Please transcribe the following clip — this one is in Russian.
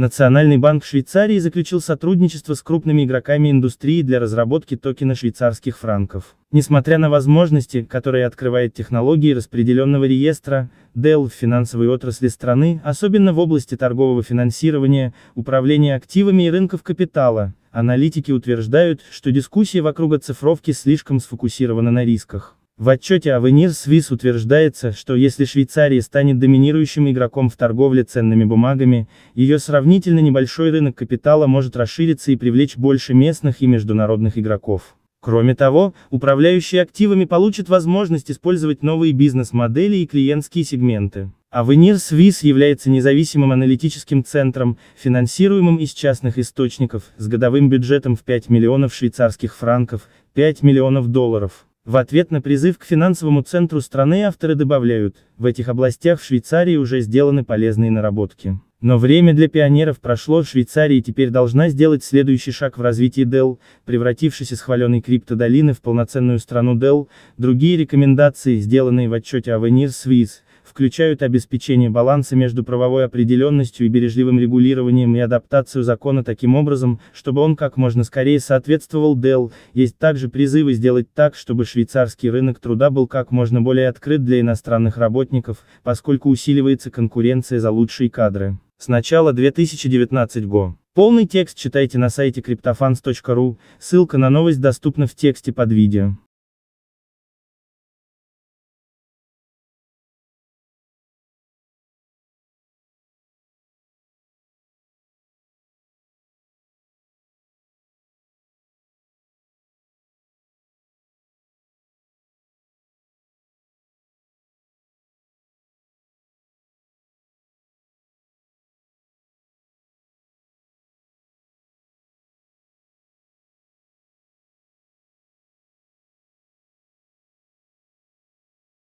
Национальный банк Швейцарии заключил сотрудничество с крупными игроками индустрии для разработки токена швейцарских франков. Несмотря на возможности, которые открывает технологии распределенного реестра, DEL в финансовой отрасли страны, особенно в области торгового финансирования, управления активами и рынков капитала, аналитики утверждают, что дискуссия вокруг оцифровки слишком сфокусирована на рисках. В отчете Avenir Swiss утверждается, что если Швейцария станет доминирующим игроком в торговле ценными бумагами, ее сравнительно небольшой рынок капитала может расшириться и привлечь больше местных и международных игроков. Кроме того, управляющие активами получат возможность использовать новые бизнес-модели и клиентские сегменты. Avenir а Swiss является независимым аналитическим центром, финансируемым из частных источников, с годовым бюджетом в 5 миллионов швейцарских франков, 5 миллионов долларов. В ответ на призыв к финансовому центру страны авторы добавляют, в этих областях в Швейцарии уже сделаны полезные наработки. Но время для пионеров прошло, Швейцария теперь должна сделать следующий шаг в развитии DEL, превратившись из хваленой криптодолины в полноценную страну DEL, другие рекомендации, сделанные в отчете Avenir Swiss, включают обеспечение баланса между правовой определенностью и бережливым регулированием и адаптацию закона таким образом, чтобы он как можно скорее соответствовал ДЭЛ, есть также призывы сделать так, чтобы швейцарский рынок труда был как можно более открыт для иностранных работников, поскольку усиливается конкуренция за лучшие кадры. С начала 2019 года. Полный текст читайте на сайте криптофанс.ру, ссылка на новость доступна в тексте под видео.